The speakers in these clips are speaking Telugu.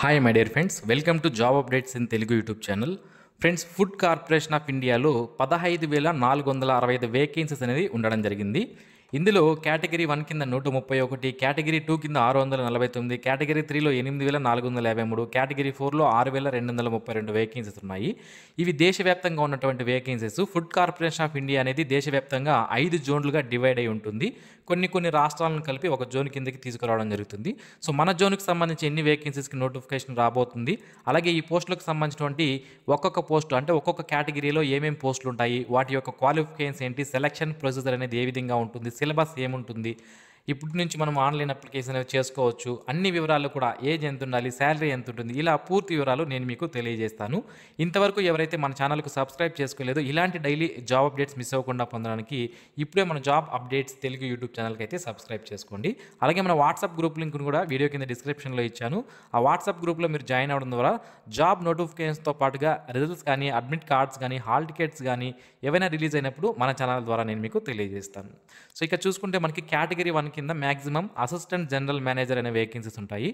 hi my dear friends welcome to job updates in Telugu YouTube channel friends food corporation of ఇండియాలో పదహైదు వేల నాలుగు వందల అరవై ఐదు వేకెన్సీస్ అనేది ఉండడం జరిగింది ఇందులో కేటగిరీ వన్ కింద నూట ముప్పై ఒకటి కేటగిరీ టూ కింద ఆరు వందల నలభై తొమ్మిది కేటగిరీ త్రీలో ఎనిమిది వేల నాలుగు వందల యాభై మూడు కేటగిరీ ఫోర్లో ఆరు వేల రెండు వందల ముప్పై రెండు వేకెన్సీస్ ఉన్నాయి ఇవి దేశవ్యాప్తంగా ఉన్నటువంటి vacancies food corporation of India అనేది దేశవ్యాప్తంగా ఐదు జోన్లుగా డివైడ్ అయి ఉంటుంది కొన్ని కొన్ని రాష్ట్రాలను కలిపి ఒక జోన్ కిందకి తీసుకురావడం జరుగుతుంది సో మన జోన్కి సంబంధించి ఎన్ని వేకెన్సీస్కి నోటిఫికేషన్ రాబోతుంది అలాగే ఈ పోస్టులకు సంబంధించినటువంటి ఒక్కొక్క పోస్టు అంటే ఒక్కొక్క కేటగిరీలో ఏమేమి పోస్టులు ఉంటాయి వాటి యొక్క క్వాలిఫికేషన్స్ ఏంటి సెలక్షన్ ప్రొసీజర్ అనేది ఏ విధంగా ఉంటుంది సిలబస్ ఏముంటుంది ఇప్పటి నుంచి మనం ఆన్లైన్ అప్లికేషన్ చేసుకోవచ్చు అన్ని వివరాలు కూడా ఏజ్ ఎంత ఉండాలి శాలరీ ఎంత ఉంటుంది ఇలా పూర్తి వివరాలు నేను మీకు తెలియజేస్తాను ఇంతవరకు ఎవరైతే మన ఛానల్కు సబ్స్క్రైబ్ చేసుకోలేదు ఇలాంటి డైలీ జాబ్ అప్డేట్స్ మిస్ అవ్వకుండా పొందడానికి ఇప్పుడే మన జాబ్ అప్డేట్స్ తెలుగు యూట్యూబ్ ఛానల్కి అయితే సబ్స్క్రైబ్ చేసుకోండి అలాగే మన వాట్సాప్ గ్రూప్ లింక్ను కూడా వీడియో కింద డిస్క్రిప్షన్లో ఇచ్చాను ఆ వాట్సాప్ గ్రూప్లో మీరు జాయిన్ అవ్వడం ద్వారా జాబ్ నోటిఫికేషన్స్తో పాటుగా రిజల్ట్స్ కానీ అడ్మిట్ కార్డ్స్ కానీ హాల్ టికెట్స్ కానీ ఏవైనా రిలీజ్ అయినప్పుడు మన ఛానల్ ద్వారా నేను మీకు తెలియజేస్తాను సో ఇక చూసుకుంటే మనకి కేటగిరీ వన్కి కింద మ్యాక్సిమం అసిస్టెంట్ జనరల్ మేనేజర్ అనే వేకెన్సీస్ ఉంటాయి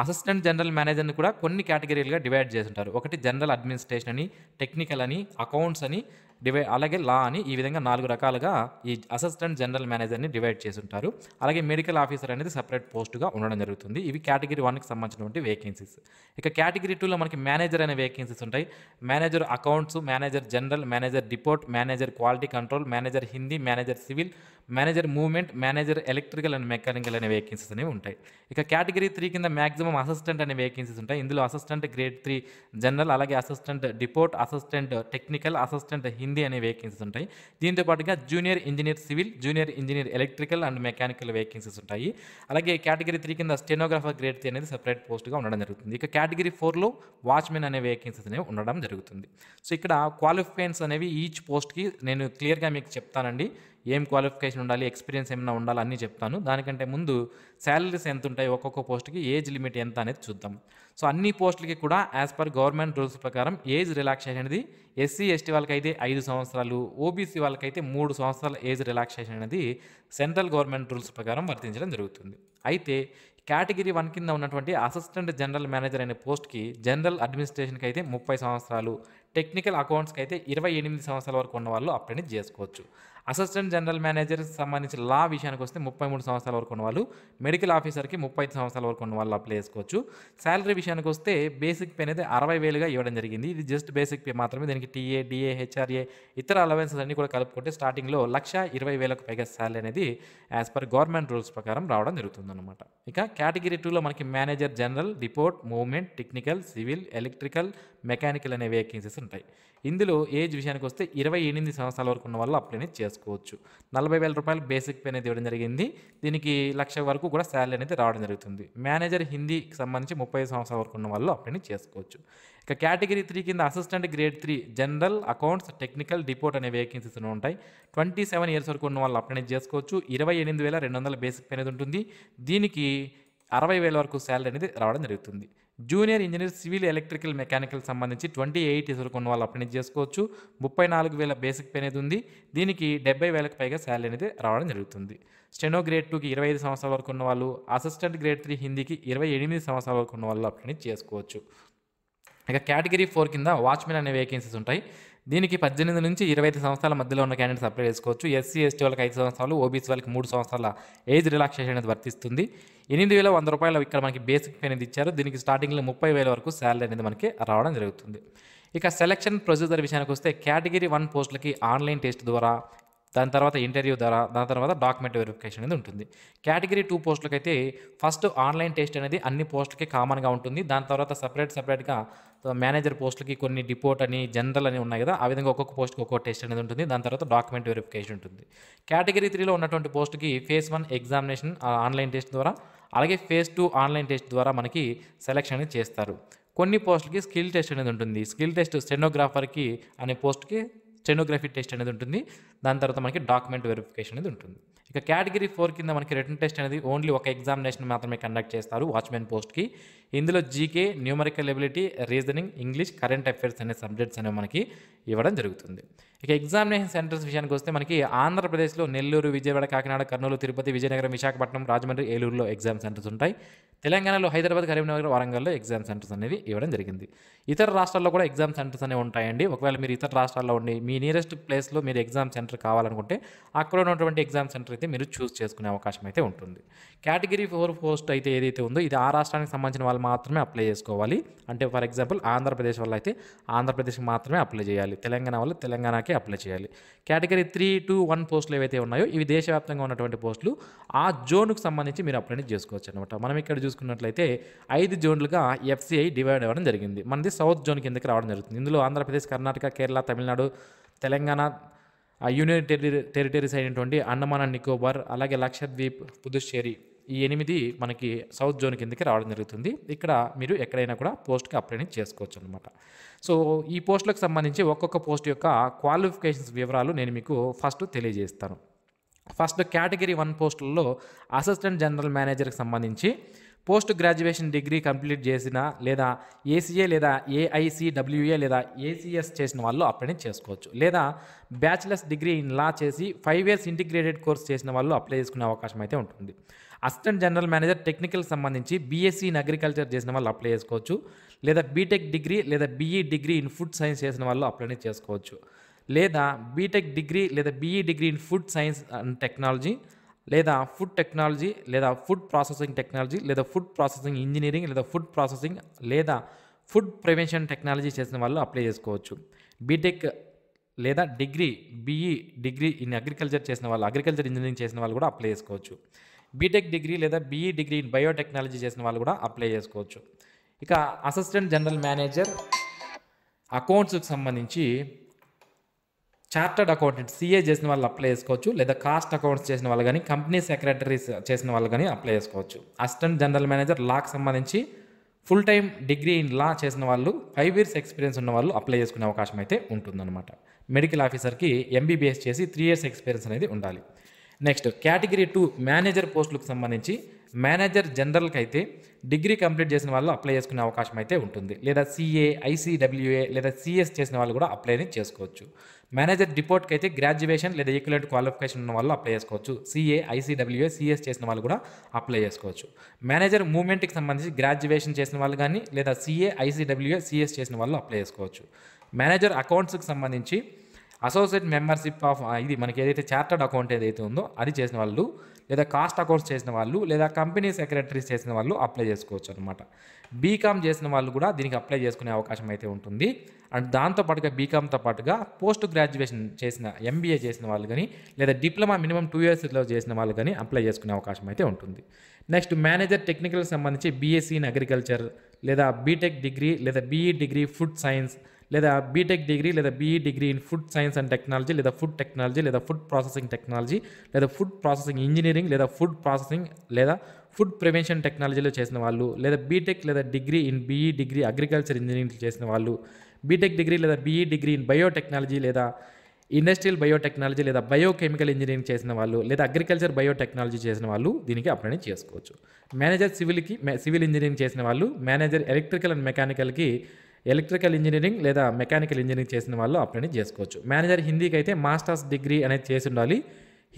అసిస్టెంట్ జనరల్ మేనేజర్ని కూడా కొన్ని కేటగిరీలుగా డివైడ్ చేసి ఉంటారు ఒకటి జనరల్ అడ్మినిస్ట్రేషన్ అని టెక్నికల్ అని అకౌంట్స్ అని డివైడ్ అలాగే లా అని ఈ విధంగా నాలుగు రకాలుగా ఈ అసిస్టెంట్ జనరల్ మేనేజర్ని డివైడ్ చేసి ఉంటారు అలాగే మెడికల్ ఆఫీసర్ అనేది సపరేట్ పోస్ట్గా ఉండడం జరుగుతుంది ఇవి కేటగిరీ వన్కి సంబంధించినటువంటి వేకెన్సీస్ ఇక కేటగిరీ టూలో మనకి మేనేజర్ అనే వేకెన్సీస్ ఉంటాయి manager accounts manager general manager depot manager quality control manager Hindi manager civil manager movement manager electrical and mechanical అనే వేకెన్సీస్ అనేవి ఉంటాయి ఇక కేటగిరీ త్రీ కింద మ్యాక్సిమం అసిస్టెంట్ అనే వేకెన్సీస్ ఉంటాయి ఇందులో అసిస్టెంట్ గ్రేడ్ త్రీ జనరల్ అలాగే assistant depot assistant technical assistant Hindi Hindi అనే వేకెన్సీస్ ఉంటాయి దీంతో పాటుగా junior engineer civil junior engineer electrical and mechanical vacancies ఉంటాయి అలాగే కేటగిరీ త్రీ కింద స్టెనోగ్రాఫర్ గ్రేడ్ త్రీ అనేది సపరేట్ పోస్ట్గా ఉండడం జరుగుతుంది ఇక కేటగిరీ ఫోర్లో వాచ్మెన్ అనే వేకెన్సీస్ అనేవి ఉండడం జరుగుతుంది సో ఇక్కడ క్వాలిఫికేషన్స్ అనేవి ఈచ్ పోస్ట్కి నేను క్లియర్గా మీకు చెప్తానండి ఏం క్వాలిఫికేషన్ ఉండాలి ఎక్స్పీరియన్స్ ఏమైనా ఉండాలి అన్నీ చెప్తాను దానికంటే ముందు శాలరీస్ ఎంత ఉంటాయి ఒక్కొక్క పోస్ట్కి ఏజ్ లిమిట్ ఎంత అనేది చూద్దాం సో అన్ని పోస్టులకి కూడా యాజ్ పర్ గవర్నమెంట్ రూల్స్ ప్రకారం ఏజ్ రిలాక్సేషన్ అనేది ఎస్సీ ఎస్టీ వాళ్ళకైతే ఐదు సంవత్సరాలు ఓబీసీ వాళ్ళకైతే మూడు సంవత్సరాల ఏజ్ రిలాక్సేషన్ అనేది సెంట్రల్ గవర్నమెంట్ రూల్స్ ప్రకారం వర్తించడం జరుగుతుంది అయితే కేటగిరీ వన్ కింద ఉన్నటువంటి అసిస్టెంట్ జనరల్ మేనేజర్ అనే పోస్ట్కి జనరల్ అడ్మినిస్ట్రేషన్కి అయితే ముప్పై సంవత్సరాలు టెక్నికల్ అకౌంట్స్కి అయితే ఇరవై ఎనిమిది సంవత్సరాల వరకు ఉన్న వాళ్ళు అప్లైని చేసుకోవచ్చు అసిస్టెంట్ జనరల్ మేనేజర్కి సంబంధించిన లా విషయానికి వస్తే ముప్పై మూడు సంవత్సరాల వరకు ఉన్నవాళ్ళు మెడికల్ ఆఫీసర్కి ముప్పై ఐదు సంవత్సరాల వరకు ఉన్న వాళ్ళు అప్లై చేసుకోవచ్చు శాలరీ విషయానికి వస్తే బేసిక్ పే అనేది అరవై వేలుగా ఇవ్వడం జరిగింది ఇది జస్ట్ బేసిక్ పే మాత్రమే దీనికి టీఏ డిఏ హెచ్ఆర్ఏ ఇతర అలవెన్సెస్ అన్నీ కూడా కలుపుకుంటే స్టార్టింగ్లో లక్ష ఇరవై వేలకు పైగా శాలరీ అనేది యాజ్ పర్ గవర్నమెంట్ రూల్స్ ప్రకారం రావడం జరుగుతుందన్నమాట ఇక కేటగిరీ టూలో మనకి manager general report movement technical civil electrical mechanical అనే వేకెన్సీస్ ఉంటాయి ఇందులో ఏజ్ విషయానికి వస్తే ఇరవై ఎనిమిది సంవత్సరాల వరకు ఉన్న వాళ్ళు అప్లై అనేది చేసుకోవచ్చు నలభై వేల రూపాయలు బేసిక్ పే అనేది ఇవ్వడం జరిగింది దీనికి లక్ష వరకు కూడా శాలరీ అనేది రావడం జరుగుతుంది మేనేజర్ హిందీకి సంబంధించి ముప్పై సంవత్సరాల వరకు ఉన్న వాళ్ళు అప్లై చేసుకోవచ్చు ఇక కేటగిరీ త్రీ కింద assistant grade three general accounts technical report అనే వేకెన్సీస్ ఉంటాయి ట్వంటీ సెవెన్ ఇయర్స్ వరకు ఉన్న వాళ్ళు అప్లై చేసుకోవచ్చు ఇరవై ఎనిమిది వేల రెండు వందల బేసిక్ అనేది ఉంటుంది దీనికి అరవై వేల వరకు శాలరీ అనేది రావడం జరుగుతుంది junior engineer civil electrical mechanical సంబంధించి ట్వంటీ ఎయిట్ ఇయర్స్ వరకు ఉన్న వాళ్ళు అప్లై చేసుకోవచ్చు ముప్పై నాలుగు వేల బేసిక్ పే అనేది ఉంది దీనికి డెబ్బై వేలకు పైగా శాలరీ అనేది రావడం జరుగుతుంది స్టెనో గ్రేడ్ టూకి ఇరవై ఐదు సంవత్సరాల వరకు ఉన్న వాళ్ళు అసిస్టెంట్ గ్రేడ్ త్రీ హిందీకి ఇరవై ఎనిమిది సంవత్సరాల వరకు ఉన్న వాళ్ళు అప్లై చేసుకోవచ్చు ఇక కేటగిరీ ఫోర్ కింద వాచ్మెన్ అనే వేకెన్సీస్ ఉంటాయి దీనికి పద్దెనిమిది నుంచి ఇరవై ఐదు సంవత్సరాల మధ్యలో ఉన్న క్యాండిడేట్స్ అప్లై చేసుకోవచ్చు ఎస్సీ ఎస్టీ వాళ్ళకి ఐదు సంవత్సరాలు ఓబీసీ వాళ్ళకి మూడు సంవత్సరాల ఏజ్ రిలాక్సేషన్ అనేది వర్తిస్తుంది ఎనిమిది వేల వంద రూపాయలు ఇక్కడ మనకి బేసిక్ పే అనేది ఇచ్చారు దీనికి స్టార్టింగ్లో ముప్పై వేల వరకు శాలరీ అనేది మనకి రావడం జరుగుతుంది ఇక సెలక్షన్ ప్రొసీజర్ విషయానికి వస్తే కేటగిరీ వన్ పోస్టులకి ఆన్లైన్ టెస్ట్ ద్వారా దాని తర్వాత ఇంటర్వ్యూ ద్వారా దాని తర్వాత డాక్యుమెంట్ వెరిఫికేషన్ అనేది ఉంటుంది కేటగిరీ టూ పోస్టులకి అయితే ఫస్ట్ ఆన్లైన్ టెస్ట్ అనేది అన్ని పోస్టులకి కామన్గా ఉంటుంది దాని తర్వాత సపరేట్ సపరేట్గా మేనేజర్ పోస్టులకి కొన్ని డిపోర్ట్ అని జనరల్ అని ఉన్నాయి కదా ఆ విధంగా ఒక్కొక్క పోస్ట్కి ఒక్కొక్క టెస్ట్ అనేది ఉంటుంది దాని తర్వాత డాక్యుమెంట్ వెరిఫికేషన్ ఉంటుంది కేటగిరీ త్రీలో ఉన్నటువంటి పోస్ట్కి phase one examination online test ద్వారా అలాగే ఫేజ్ టూ ఆన్లైన్ టెస్ట్ ద్వారా మనకి సెలెక్షన్ అనేది చేస్తారు కొన్ని పోస్టులకి స్కిల్ టెస్ట్ అనేది ఉంటుంది స్కిల్ టెస్ట్ స్టెనోగ్రాఫర్కి అనే పోస్ట్కి స్టెనోగ్రఫీ టెస్ట్ అనేది ఉంటుంది దాని తర్వాత మనకి డాక్యుమెంట్ వెరిఫికేషన్ అనేది ఉంటుంది ఇక కేటగిరీ ఫోర్ కింద మనకి రిటర్న్ టెస్ట్ అనేది ఓన్లీ ఒక ఎగ్జామినేషన్ మాత్రమే కండక్ట్ చేస్తారు వాచ్మెన్ పోస్ట్కి ఇందులో GK numerical ability reasoning English current affairs అనే సబ్జెక్ట్స్ అనేవి మనకి ఇవ్వడం జరుగుతుంది ఇక ఎగ్జామినేషన్ సెంటర్స్ విషయానికి వస్తే మనకి ఆంధ్రప్రదేశ్లో నెల్లూరు విజయవాడ కాకినాడ కర్నూలు తిరుపతి విజయనగరం విశాఖపట్నం రాజమండ్రి ఏలూరులో ఎగ్జామ్ సెంటర్స్ ఉంటాయి తెలంగాణలో హైదరాబాద్ కరీంనగర్ వరంగల్లో ఎగ్జామ్ సెంటర్స్ అనేవి ఇవ్వడం జరిగింది ఇతర రాష్ట్రాల్లో కూడా ఎగ్జామ్ సెంటర్స్ అనేవి ఉంటాయండి ఒకవేళ మీరు ఇతర రాష్ట్రాల్లో ఉండి మీ నియరెస్ట్ ప్లేస్లో మీరు ఎగ్జామ్ సెంటర్ కావాలనుకుంటే అక్కడ ఉన్నటువంటి ఎగ్జామ్ సెంటర్ అయితే మీరు చూస్ చేసుకునే అవకాశం అయితే ఉంటుంది కేటగిరీ ఫోర్ పోస్ట్ అయితే ఏదైతే ఉందో ఇది ఆ రాష్ట్రానికి సంబంధించిన వాళ్ళు మాత్రమే అప్లై చేసుకోవాలి అంటే ఫర్ ఎగ్జాంపుల్ ఆంధ్రప్రదేశ్ వాళ్ళు అయితే ఆంధ్రప్రదేశ్కి మాత్రమే అప్లై చేయాలి తెలంగాణ వాళ్ళు తెలంగాణకే అప్లై చేయాలి కేటగిరీ త్రీ టూ వన్ పోస్టులు ఏవైతే ఉన్నాయో ఇవి దేశవ్యాప్తంగా ఉన్నటువంటి పోస్టులు ఆ జోన్కు సంబంధించి మీరు అప్లై చేసుకోవచ్చు అనమాట మనం ఇక్కడ చూసుకున్నట్లయితే ఐదు జోన్లుగా ఎఫ్సిఐ డివైడ్ అవ్వడం జరిగింది మనది సౌత్ జోన్ కిందకి రావడం జరుగుతుంది ఇందులో Andhra Pradesh Karnataka Kerala Tamil Nadu Telangana union terri territories అయినటువంటి అండమాన్ అండ్ నికోబార్ అలాగే లక్షద్వీప్ పుదుచ్చేరి ఈ ఎనిమిది మనకి సౌత్ జోన్ కిందకి రావడం జరుగుతుంది ఇక్కడ మీరు ఎక్కడైనా కూడా పోస్ట్కి అప్లై చేసుకోవచ్చు అనమాట సో ఈ పోస్టులకు సంబంధించి ఒక్కొక్క పోస్ట్ యొక్క క్వాలిఫికేషన్స్ వివరాలు నేను మీకు ఫస్ట్ తెలియజేస్తాను ఫస్ట్ కేటగిరీ వన్ పోస్టుల్లో అసిస్టెంట్ జనరల్ మేనేజర్కి సంబంధించి పోస్ట్ గ్రాడ్యుయేషన్ డిగ్రీ కంప్లీట్ చేసిన లేదా ఏసీఏ లేదా ఏఐసిడబ్ల్యూఏ లేదా ఏసీఎస్ చేసిన వాళ్ళు అప్లై చేసుకోవచ్చు లేదా బ్యాచిలర్స్ డిగ్రీ ఇన్ లా చేసి ఫైవ్ ఇయర్స్ ఇంటిగ్రేటెడ్ కోర్స్ చేసిన వాళ్ళు అప్లై చేసుకునే అవకాశం అయితే ఉంటుంది అసిస్టెంట్ జనరల్ మేనేజర్ టెక్నికల్ సంబంధించి బీఎస్సీ ఇన్ అగ్రికల్చర్ చేసిన వాళ్ళు అప్లై చేసుకోవచ్చు లేదా బీటెక్ డిగ్రీ లేదా BE degree in food science చేసిన వాళ్ళు అప్లై చేసుకోవచ్చు లేదా బీటెక్ డిగ్రీ లేదా BE degree in food science and technology లేదా ఫుడ్ టెక్నాలజీ లేదా ఫుడ్ ప్రాసెసింగ్ టెక్నాలజీ లేదా ఫుడ్ ప్రాసెసింగ్ ఇంజనీరింగ్ లేదా ఫుడ్ ప్రాసెసింగ్ లేదా ఫుడ్ ప్రివెన్షన్ టెక్నాలజీ చేసిన వాళ్ళు అప్లై చేసుకోవచ్చు బీటెక్ లేదా degree BE degree in agriculture చేసిన వాళ్ళు అగ్రికల్చర్ ఇంజనీరింగ్ చేసిన వాళ్ళు కూడా అప్లై చేసుకోవచ్చు బీటెక్ డిగ్రీ లేదా బీఈ డిగ్రీ ఇన్ బయోటెక్నాలజీ చేసిన వాళ్ళు కూడా అప్లై చేసుకోవచ్చు ఇక అసిస్టెంట్ జనరల్ మేనేజర్ అకౌంట్స్కి సంబంధించి చార్టర్డ్ అకౌంటెంట్ సీఏ చేసిన వాళ్ళు అప్లై చేసుకోవచ్చు లేదా కాస్ట్ అకౌంట్స్ చేసిన వాళ్ళు కానీ కంపెనీ సెక్రటరీస్ చేసిన వాళ్ళు కానీ అప్లై చేసుకోవచ్చు అసిస్టెంట్ జనరల్ మేనేజర్ లాకి సంబంధించి full time degree in law చేసిన వాళ్ళు ఫైవ్ ఇయర్స్ ఎక్స్పీరియన్స్ ఉన్న వాళ్ళు అప్లై చేసుకునే అవకాశం అయితే ఉంటుందన్నమాట మెడికల్ ఆఫీసర్కి ఎంబీబీఎస్ చేసి త్రీ ఇయర్స్ ఎక్స్పీరియన్స్ అనేది ఉండాలి నెక్స్ట్ కేటగిరీ టూ మేనేజర్ పోస్టులకు సంబంధించి మేనేజర్ జనరల్కి అయితే డిగ్రీ కంప్లీట్ చేసిన వాళ్ళు అప్లై చేసుకునే అవకాశం అయితే ఉంటుంది లేదా సిఏ ఐసీడబ్ల్యూఏ లేదా సిఎస్ చేసిన వాళ్ళు కూడా అప్లైని చేసుకోవచ్చు మేనేజర్ డిపోర్ట్కి అయితే గ్రాడ్యుయేషన్ లేదా ఈక్వలెంట్ క్వాలిఫికేషన్ ఉన్న వాళ్ళు అప్లై చేసుకోవచ్చు సిఏ ఐసీడబ్ల్యూఏ సిఎస్ చేసిన వాళ్ళు కూడా అప్లై చేసుకోవచ్చు మేనేజర్ మూవ్మెంట్కి సంబంధించి గ్రాడ్యుయేషన్ చేసిన వాళ్ళు కానీ లేదా సిఏ ఐసీడబ్ల్యూఏ సిఎస్ చేసిన వాళ్ళు అప్లై చేసుకోవచ్చు మేనేజర్ అకౌంట్స్కి సంబంధించి అసోసియేట్ మెంబర్షిప్ ఆఫ్ ఇది మనకి ఏదైతే చార్టర్డ్ అకౌంట్ ఏదైతే ఉందో అది చేసిన వాళ్ళు లేదా కాస్ట్ అకౌంట్స్ చేసిన వాళ్ళు లేదా కంపెనీ సెక్రటరీస్ చేసిన వాళ్ళు అప్లై చేసుకోవచ్చు అనమాట బీకామ్ చేసిన వాళ్ళు కూడా దీనికి అప్లై చేసుకునే అవకాశం అయితే ఉంటుంది అండ్ దాంతో పాటుగా బీకామ్తో పాటుగా పోస్ట్ గ్రాడ్యుయేషన్ చేసిన ఎంబీఏ చేసిన వాళ్ళు కానీ లేదా డిప్లొమా మినిమం టూ ఇయర్స్లో చేసిన వాళ్ళు కానీ అప్లై చేసుకునే అవకాశం అయితే ఉంటుంది నెక్స్ట్ మేనేజర్ టెక్నికల్ సంబంధించి బీఎస్సీ ఇన్ అగ్రికల్చర్ లేదా బీటెక్ డిగ్రీ లేదా బీఈ డిగ్రీ ఫుడ్ సైన్స్ లేదా బీటెక్ డిగ్రీ లేదా BE degree in food science and technology లేదా ఫుడ్ టెక్నాలజీ లేదా ఫుడ్ ప్రాసెసింగ్ టెక్నాలజీ లేదా ఫుడ్ ప్రాసెసింగ్ ఇంజనీరింగ్ లేదా ఫుడ్ ప్రాసెసింగ్ లేదా ఫుడ్ ప్రివెన్షన్ టెక్నాలజీలో చేసిన వాళ్ళు లేదా బీటెక్ లేదా degree in BE degree agriculture engineering చేసిన వాళ్ళు బీటెక్ డిగ్రీ లేదా బీఈ డిగ్రీ ఇన్ బయోటెక్నాలజీ లేదా ఇండస్ట్రియల్ బయోటెక్నాలజీ లేదా బయోకెమికల్ ఇంజనీరింగ్ చేసిన వాళ్ళు లేదా అగ్రికల్చర్ బయోటెక్నాలజీ చేసిన వాళ్ళు దీనికి అప్లై చేసుకోవచ్చు మేనేజర్ సివిల్కి సివిల్ ఇంజనీరింగ్ చేసిన వాళ్ళు మేనేజర్ ఎలక్ట్రికల్ అండ్ మెకానికల్కి ఎలక్ట్రికల్ ఇంజనీరింగ్ లేదా మెకానికల్ ఇంజనీరింగ్ చేసిన వాళ్ళు అప్లై చేసుకోవచ్చు మేనేజర్ హిందీకి అయితే మాస్టర్స్ డిగ్రీ అనేది చేసి ఉండాలి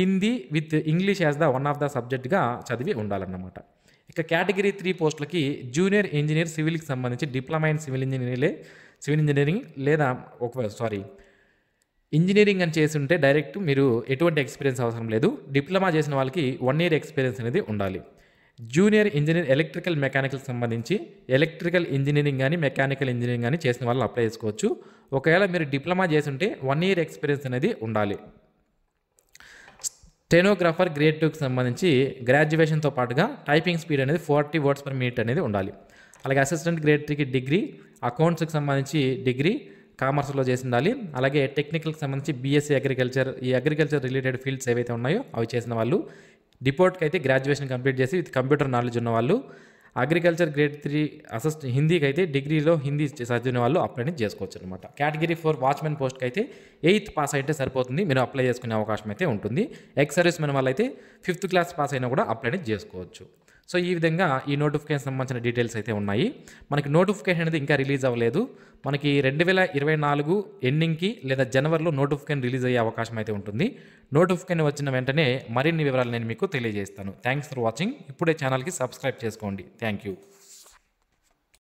Hindi with English as the one of the సబ్జెక్ట్గా చదివి ఉండాలన్నమాట ఇక కేటగిరీ త్రీ పోస్టులకి జూనియర్ ఇంజనీర్ సివిల్కి సంబంధించి డిప్లొమా ఇన్ సివిల్ ఇంజనీరింగ్లే సివిల్ ఇంజనీరింగ్ లేదా ఒక సారీ ఇంజనీరింగ్ అని చేసి ఉంటే డైరెక్ట్ మీరు ఎటువంటి ఎక్స్పీరియన్స్ అవసరం లేదు డిప్లొమా చేసిన వాళ్ళకి వన్ ఇయర్ ఎక్స్పీరియన్స్ అనేది ఉండాలి జూనియర్ ఇంజనీర్ ఎలక్ట్రికల్ మెకానికల్ సంబంధించి ఎలక్ట్రికల్ ఇంజనీరింగ్ కానీ మెకానికల్ ఇంజనీరింగ్ కానీ చేసిన వాళ్ళు అప్లై చేసుకోవచ్చు ఒకవేళ మీరు డిప్లొమా చేసి ఉంటే వన్ ఇయర్ ఎక్స్పీరియన్స్ అనేది ఉండాలి స్టెనోగ్రాఫర్ గ్రేడ్ టూకి సంబంధించి గ్రాడ్యుయేషన్తో పాటుగా టైపింగ్ స్పీడ్ అనేది ఫార్టీ వర్డ్స్ పర్ మినిట్ అనేది ఉండాలి అలాగే అసిస్టెంట్ గ్రేడ్ త్రీకి డిగ్రీ అకౌంట్స్కి సంబంధించి డిగ్రీ కామర్స్లో చేసి ఉండాలి అలాగే టెక్నికల్కి సంబంధించి బీఎస్సీ అగ్రికల్చర్ e ఈ అగ్రికల్చర్ రిలేటెడ్ ఫీల్డ్స్ ఏవైతే ఉన్నాయో అవి చేసిన వాళ్ళు డిపోర్ట్కి అయితే గ్రాడ్యుయేషన్ కంప్లీట్ చేసి విత్ కంప్యూటర్ నాలెడ్జ్ ఉన్న వాళ్ళు అగ్రికల్చర్ గ్రేడ్ త్రీ అసిస్ట్ హిందీకి అయితే డిగ్రీలో హిందీ చదివిన వాళ్ళు అప్లై చేసుకోవచ్చు అనమాట కేటగిరీ ఫోర్ వాచ్మెన్ పోస్ట్కి అయితే ఎయిత్ పాస్ అయితే సరిపోతుంది మీరు అప్లై చేసుకునే అవకాశం అయితే ఉంటుంది ఎక్స్ సర్వీస్ మెన్ అయితే ఫిఫ్త్ క్లాస్ పాస్ అయినా కూడా అప్లై చేసుకోవచ్చు సో ఈ విధంగా ఈ నోటిఫికేషన్ సంబంధించిన డీటెయిల్స్ అయితే ఉన్నాయి మనకి నోటిఫికేషన్ అనేది ఇంకా రిలీజ్ అవ్వలేదు మనకి రెండు వేల ఇరవై నాలుగు ఎండింగ్కి లేదా జనవరిలో నోటిఫికేషన్ రిలీజ్ అయ్యే అవకాశం అయితే ఉంటుంది నోటిఫికేషన్ వచ్చిన వెంటనే మరిన్ని వివరాలు నేను మీకు తెలియజేస్తాను థ్యాంక్స్ ఫర్ వాచింగ్ ఇప్పుడే ఛానల్కి సబ్స్క్రైబ్ చేసుకోండి థ్యాంక్ యూ